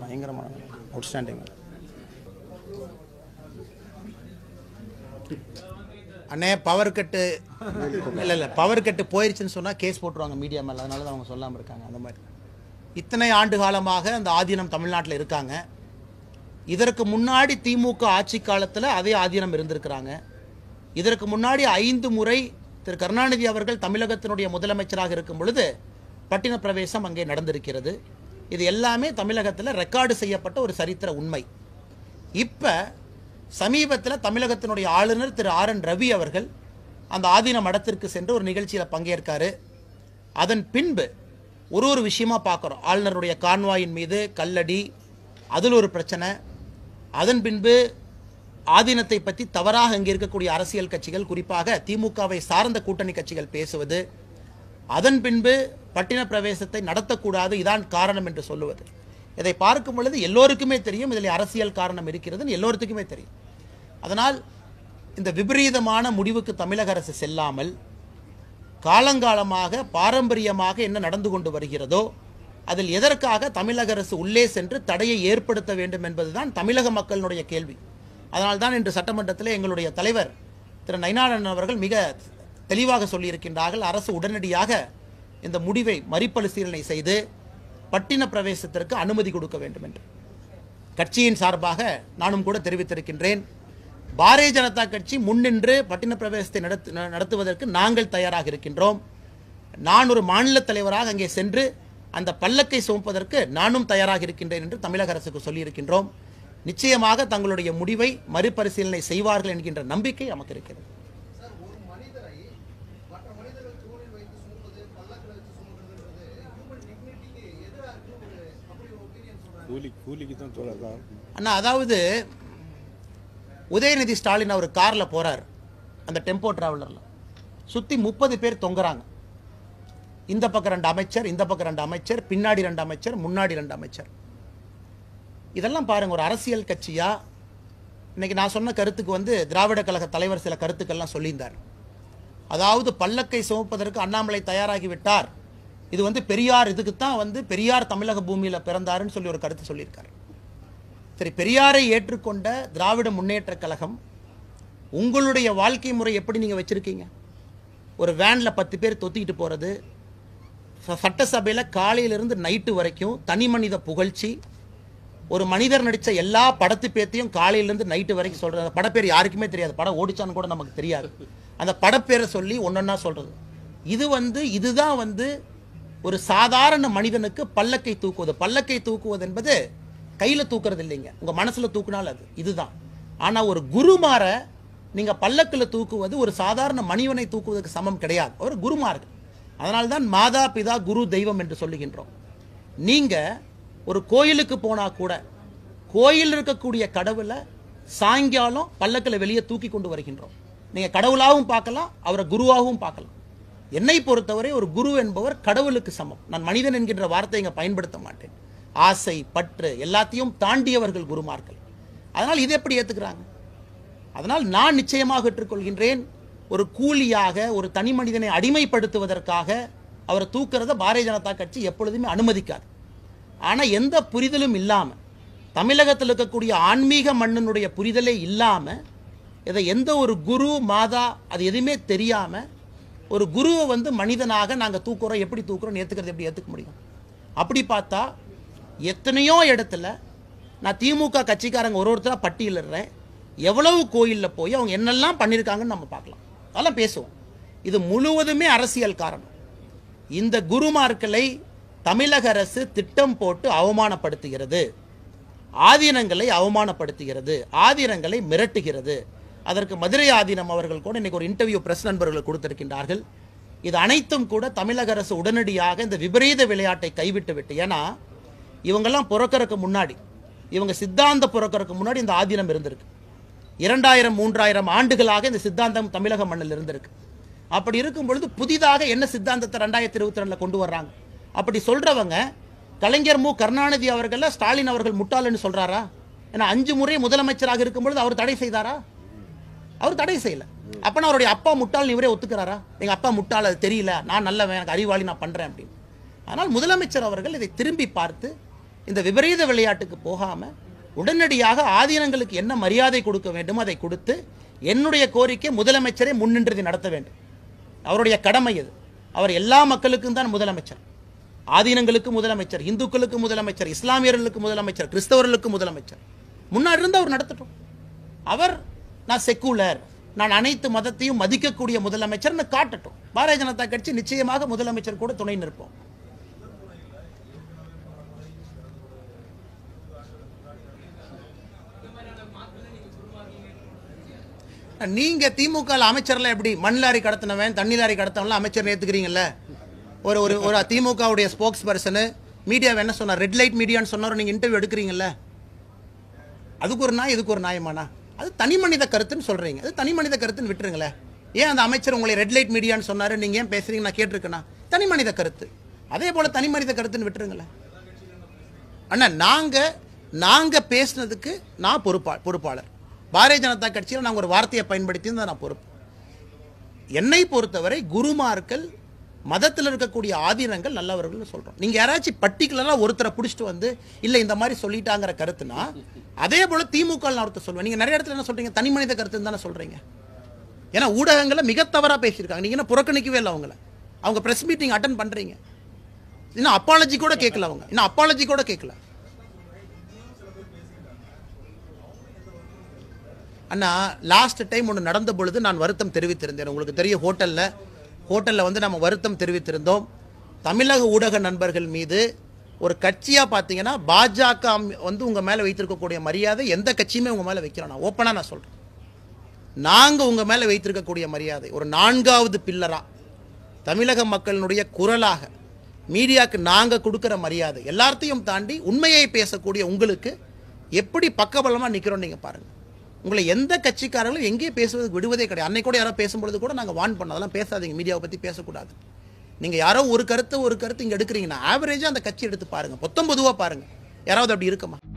பயங்கரமான அவுட்ஸ்டாண்டிங் அண்ணே power cut இல்லை இல்லை பவர் கட்டு போயிருச்சுன்னு சொன்னால் கேஸ் போட்டுருவாங்க மீடியா மேலே அதனால தான் அவங்க சொல்லாமல் இருக்காங்க அந்த மாதிரி இத்தனை ஆண்டு காலமாக அந்த ஆதீனம் தமிழ்நாட்டில் இருக்காங்க இதற்கு முன்னாடி திமுக ஆட்சி காலத்தில் அதே ஆதீனம் இருந்திருக்கிறாங்க இதற்கு முன்னாடி ஐந்து முறை திரு கருணாநிதி அவர்கள் தமிழகத்தினுடைய முதலமைச்சராக இருக்கும் பொழுது பட்டின பிரவேசம் அங்கே நடந்திருக்கிறது இது எல்லாமே தமிழகத்தில் ரெக்கார்டு செய்யப்பட்ட ஒரு சரித்திர உண்மை இப்போ சமீபத்தில் தமிழகத்தினுடைய ஆளுநர் திரு ஆர் என் ரவி அவர்கள் அந்த ஆதீன மடத்திற்கு சென்று ஒரு நிகழ்ச்சியில் பங்கேற்காரு அதன் பின்பு ஒரு ஒரு விஷயமா பார்க்குறோம் ஆளுநருடைய கான்வாயின் மீது கல்லடி அதில் ஒரு பிரச்சனை அதன் பின்பு ஆதீனத்தை பற்றி தவறாக அங்கே இருக்கக்கூடிய அரசியல் கட்சிகள் குறிப்பாக திமுகவை சார்ந்த கூட்டணி கட்சிகள் பேசுவது அதன் பின்பு பட்டின பிரவேசத்தை நடத்தக்கூடாது இதான் காரணம் என்று சொல்லுவது இதை பார்க்கும் பொழுது எல்லோருக்குமே தெரியும் இதில் அரசியல் காரணம் இருக்கிறதுன்னு எல்லோருத்துக்குமே தெரியும் அதனால் இந்த விபரீதமான முடிவுக்கு தமிழக அரசு செல்லாமல் காலங்காலமாக பாரம்பரியமாக என்ன நடந்து கொண்டு வருகிறதோ அதில் எதற்காக தமிழக அரசு உள்ளே சென்று தடையை ஏற்படுத்த வேண்டும் என்பதுதான் தமிழக மக்களுடைய கேள்வி அதனால்தான் இன்று சட்டமன்றத்தில் எங்களுடைய தலைவர் திரு நயினாரன் அவர்கள் மிக தெளிவாக சொல்லியிருக்கின்றார்கள் அரசு உடனடியாக இந்த முடிவை மறுபரிசீலனை செய்து பட்டின பிரவேசத்திற்கு அனுமதி கொடுக்க வேண்டும் என்று கட்சியின் சார்பாக நானும் கூட தெரிவித்திருக்கின்றேன் பாரதிய ஜனதா கட்சி முன்னின்று பட்டின பிரவேசத்தை நடத்து நடத்துவதற்கு நாங்கள் தயாராக இருக்கின்றோம் நான் ஒரு மாநில தலைவராக அங்கே சென்று அந்த பல்லக்கை சுமப்பதற்கு நானும் தயாராக இருக்கின்றேன் என்று தமிழக அரசுக்கு சொல்லியிருக்கின்றோம் நிச்சயமாக தங்களுடைய முடிவை மறுபரிசீலனை செய்வார்கள் என்கின்ற நம்பிக்கை நமக்கு இருக்கிறது அண்ணா அதாவது உதயநிதி ஸ்டாலின் அவர் காரில் போகிறார் அந்த டெம்போ டிராவலரில் சுற்றி முப்பது பேர் தொங்குறாங்க இந்த பக்கம் ரெண்டு அமைச்சர் இந்த பக்கம் ரெண்டு அமைச்சர் பின்னாடி ரெண்டு அமைச்சர் முன்னாடி ரெண்டு அமைச்சர் இதெல்லாம் பாருங்கள் ஒரு அரசியல் கட்சியாக இன்றைக்கி நான் சொன்ன கருத்துக்கு வந்து திராவிட கழக தலைவர் சில கருத்துக்கள்லாம் சொல்லியிருந்தார் அதாவது பல்லக்கை சுமப்பதற்கு அண்ணாமலை தயாராகி விட்டார் இது வந்து பெரியார் இதுக்கு தான் வந்து பெரியார் தமிழக பூமியில் பிறந்தாருன்னு சொல்லி ஒரு கருத்து சொல்லியிருக்கார் சரி பெரியாரை ஏற்றுக்கொண்ட திராவிட முன்னேற்ற கழகம் உங்களுடைய வாழ்க்கை முறை எப்படி நீங்கள் வச்சுருக்கீங்க ஒரு வேனில் பத்து பேர் தொத்திக்கிட்டு போகிறது சட்டசபையில் காலையிலிருந்து நைட்டு வரைக்கும் தனி மனித புகழ்ச்சி ஒரு மனிதர் நடித்த எல்லா படத்து பேத்தையும் காலையிலேருந்து நைட்டு வரைக்கும் சொல்கிறது அந்த படப்பேர் யாருக்குமே தெரியாது படம் ஓடிச்சான்னு கூட நமக்கு தெரியாது அந்த படப்பேரை சொல்லி ஒன்றொன்னா சொல்கிறது இது வந்து இதுதான் வந்து ஒரு சாதாரண மனிதனுக்கு பல்லக்கை தூக்குவது பல்லக்கை தூக்குவது என்பது கையில் தூக்குறது இல்லைங்க உங்கள் மனசில் தூக்குனாலும் அது இதுதான் ஆனால் ஒரு குருமாரை நீங்கள் பல்லக்கில் தூக்குவது ஒரு சாதாரண மனிதனை தூக்குவதற்கு சமம் கிடையாது ஒரு குருமார்கள் அதனால்தான் மாதா பிதா குரு தெய்வம் என்று சொல்லுகின்றோம் நீங்கள் ஒரு கோயிலுக்கு போனால் கூட கோயில் இருக்கக்கூடிய கடவுளை சாயங்காலம் பல்லக்கில் வெளியே தூக்கி கொண்டு வருகின்றோம் நீங்கள் கடவுளாகவும் பார்க்கலாம் அவரை குருவாகவும் பார்க்கலாம் என்னை பொறுத்தவரை ஒரு குரு என்பவர் கடவுளுக்கு சமம் நான் மனிதன் என்கின்ற வார்த்தை இங்கே பயன்படுத்த மாட்டேன் ஆசை பற்று எல்லாத்தையும் தாண்டியவர்கள் குருமார்கள் அதனால் இதை எப்படி ஏற்றுக்கிறாங்க அதனால் நான் நிச்சயமாக ஏற்றுக்கொள்கின்றேன் ஒரு கூலியாக ஒரு தனி மனிதனை அடிமைப்படுத்துவதற்காக அவரை தூக்கிறத பாரதிய ஜனதா கட்சி எப்பொழுதுமே அனுமதிக்காது ஆனால் எந்த புரிதலும் இல்லாமல் தமிழகத்தில் இருக்கக்கூடிய ஆன்மீக மண்ணினுடைய புரிதலே இல்லாமல் இதை எந்த ஒரு குரு மாதா அது எதுவுமே தெரியாமல் ஒரு குருவை வந்து மனிதனாக நாங்கள் தூக்குறோம் எப்படி தூக்குறோம் ஏற்றுக்கிறது எப்படி ஏற்றுக்க முடியும் அப்படி பார்த்தா எத்தனையோ இடத்துல நான் திமுக கட்சிக்காரங்க ஒரு ஒருத்தராக பட்டியலிடுறேன் எவ்வளவு கோயிலில் போய் அவங்க என்னெல்லாம் பண்ணியிருக்காங்கன்னு நம்ம பார்க்கலாம் அதெல்லாம் பேசுவோம் இது முழுவதுமே அரசியல் காரணம் இந்த குருமார்களை தமிழக அரசு திட்டம் போட்டு அவமானப்படுத்துகிறது ஆதீனங்களை அவமானப்படுத்துகிறது ஆதீனங்களை மிரட்டுகிறது அதற்கு மதுரை ஆதீனம் அவர்கள் கூட இன்றைக்கி ஒரு இன்டர்வியூ பிரஸ் நண்பர்கள் கொடுத்திருக்கின்றார்கள் இது அனைத்தும் கூட தமிழக அரசு உடனடியாக இந்த விபரீத விளையாட்டை கைவிட்டு விட்டு ஏன்னா இவங்கெல்லாம் புறக்கறக்கு முன்னாடி இவங்க சித்தாந்த புறக்கறக்கு முன்னாடி இந்த ஆதீனம் இருந்திருக்கு இரண்டாயிரம் மூன்றாயிரம் ஆண்டுகளாக இந்த சித்தாந்தம் தமிழக மண்ணில் இருந்திருக்கு அப்படி இருக்கும் பொழுது புதிதாக என்ன சித்தாந்தத்தை ரெண்டாயிரத்தி இருபத்தி ரெண்டில் கொண்டு வர்றாங்க அப்படி சொல்கிறவங்க கலைஞர் மு கருணாநிதி அவர்களில் ஸ்டாலின் அவர்கள் முட்டாளன்னு சொல்கிறாரா ஏன்னா அஞ்சு முறை முதலமைச்சராக இருக்கும்பொழுது அவர் தடை செய்தாரா அவர் தடை செய்யலை அப்போனா அவருடைய அப்பா முட்டாள் இவரே ஒத்துக்கிறாரா எங்கள் அப்பா முட்டாள் அது தெரியல நான் நல்லவன் எனக்கு அறிவாளி நான் பண்ணுறேன் அப்படின்னு ஆனால் முதலமைச்சர் அவர்கள் இதை திரும்பி பார்த்து இந்த விபரீத விளையாட்டுக்கு போகாமல் உடனடியாக ஆதீனங்களுக்கு என்ன மரியாதை கொடுக்க வேண்டும் அதை கொடுத்து என்னுடைய கோரிக்கை முதலமைச்சரே முன்னின்றதை நடத்த வேண்டும் அவருடைய கடமை இது அவர் எல்லா மக்களுக்கும் தான் முதலமைச்சர் ஆதீனங்களுக்கு முதலமைச்சர் இந்துக்களுக்கு முதலமைச்சர் இஸ்லாமியர்களுக்கு முதலமைச்சர் கிறிஸ்தவர்களுக்கு முதலமைச்சர் முன்னாடி இருந்து அவர் நடத்தட்டும் அவர் நான் செக்குலர் நான் அனைத்து மதத்தையும் மதிக்கக்கூடிய முதலமைச்சர்னு காட்டட்டும் பாரதிய ஜனதா கட்சி நிச்சயமாக முதலமைச்சர் கூட துணை நிற்போம் நீங்க திமுக அமைச்சர்ல எப்படி மண் லாரி கடத்தினவன் தண்ணி லாரி கடத்தவன்லாம் அமைச்சர் ஏத்துக்கிறீங்களா ஒரு ஒரு ஒரு திமுகவுடைய ஸ்போக்ஸ் பர்சனு மீடியாவை என்ன சொன்னார் ரெட் லைட் மீடியான்னு சொன்னார் நீங்கள் இன்டர்வியூ எடுக்கிறீங்கல்ல அதுக்கு ஒரு நாய் இதுக்கு ஒரு நாயமானா அது தனி மனித கருத்துன்னு சொல்கிறீங்க அது தனி மனித கருத்துன்னு விட்டுருங்களேன் ஏன் அந்த அமைச்சர் உங்களை ரெட் லைட் மீடியான்னு சொன்னார் நீங்கள் ஏன் பேசுகிறீங்க நான் கேட்டிருக்கேனா தனி மனித கருத்து அதே போல் தனி மனித கருத்துன்னு விட்டுருங்களேன் அண்ணா நாங்கள் நாங்கள் பேசுனதுக்கு நான் பொறுப்பா பொறுப்பாளர் பாரதிய ஜனதா கட்சியில் நாங்கள் ஒரு வார்த்தையை பயன்படுத்தி நான் பொறுப்பு என்னை பொறுத்தவரை குருமார்கள் மதத்தில் இருக்கக்கூடிய ஆதீனங்கள் நல்லவர்கள்னு சொல்கிறோம் நீங்கள் யாராச்சும் பர்டிகுலராக ஒருத்தரை பிடிச்சிட்டு வந்து இல்லை இந்த மாதிரி சொல்லிட்டாங்கிற கருத்துனா அதே போல் திமுக நான் ஒருத்தர் சொல்லுவேன் நீங்கள் நிறைய இடத்துல என்ன சொல்கிறீங்க தனி மனித கருத்துன்னு தானே சொல்கிறீங்க ஏன்னா ஊடகங்களை மிக தவறாக பேசியிருக்காங்க நீங்கள் என்ன புறக்கணிக்கவே இல்லை அவங்கள அவங்க ப்ரெஸ் மீட்டிங் அட்டன் பண்ணுறீங்க இன்னும் அப்பாலஜி கூட கேட்கல அவங்க இன்னும் அப்பாலஜி கூட கேட்கல அண்ணா லாஸ்ட் டைம் ஒன்று நடந்த பொழுது நான் வருத்தம் தெரிவித்திருந்தேன் உங்களுக்கு தெரிய ஹோட்டலில் ஹோட்டலில் வந்து நம்ம வருத்தம் தெரிவித்திருந்தோம் தமிழக ஊடக நண்பர்கள் மீது ஒரு கட்சியாக பார்த்தீங்கன்னா பாஜக வந்து உங்கள் மேலே வைத்திருக்கக்கூடிய மரியாதை எந்த கட்சியுமே உங்கள் மேலே வைக்கிறோம் நான் ஓப்பனாக நான் சொல்கிறேன் நாங்கள் உங்கள் மேலே வைத்திருக்கக்கூடிய மரியாதை ஒரு நான்காவது பில்லராக தமிழக மக்களினுடைய குரலாக மீடியாவுக்கு நாங்கள் கொடுக்குற மரியாதை எல்லாத்தையும் தாண்டி உண்மையை பேசக்கூடிய உங்களுக்கு எப்படி பக்கபலமாக நிற்கிறோம் நீங்கள் பாருங்கள் உங்களை எந்த கட்சிக்காரங்களும் எங்கேயே பேசுவது விடுவதே கிடையாது அன்னை கூட யாரோ பேசும்பொழுது கூட நாங்கள் வான் அதெல்லாம் பேசாதீங்க மீடியாவை பற்றி பேசக்கூடாது நீங்கள் யாரோ ஒரு கருத்தை ஒரு கருத்து இங்கே எடுக்கிறீங்கன்னா ஆவரேஜாக அந்த கட்சி எடுத்து பாருங்கள் மொத்தம் பொதுவாக பாருங்கள் யாராவது அப்படி இருக்குமா